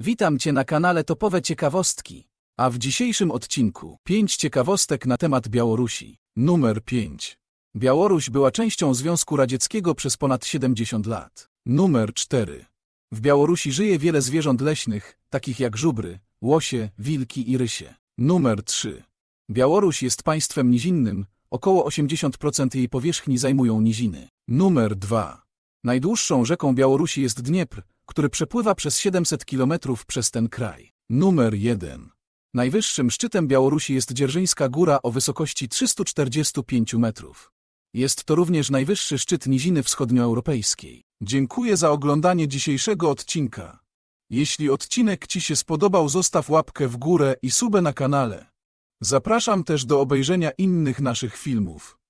Witam Cię na kanale Topowe Ciekawostki, a w dzisiejszym odcinku 5 ciekawostek na temat Białorusi. Numer 5. Białoruś była częścią Związku Radzieckiego przez ponad 70 lat. Numer 4. W Białorusi żyje wiele zwierząt leśnych, takich jak żubry, łosie, wilki i rysie. Numer 3. Białoruś jest państwem nizinnym, około 80% jej powierzchni zajmują niziny. Numer 2. Najdłuższą rzeką Białorusi jest Dniepr, który przepływa przez 700 kilometrów przez ten kraj. Numer 1. Najwyższym szczytem Białorusi jest Dzierżyńska Góra o wysokości 345 metrów. Jest to również najwyższy szczyt niziny wschodnioeuropejskiej. Dziękuję za oglądanie dzisiejszego odcinka. Jeśli odcinek Ci się spodobał, zostaw łapkę w górę i subę na kanale. Zapraszam też do obejrzenia innych naszych filmów.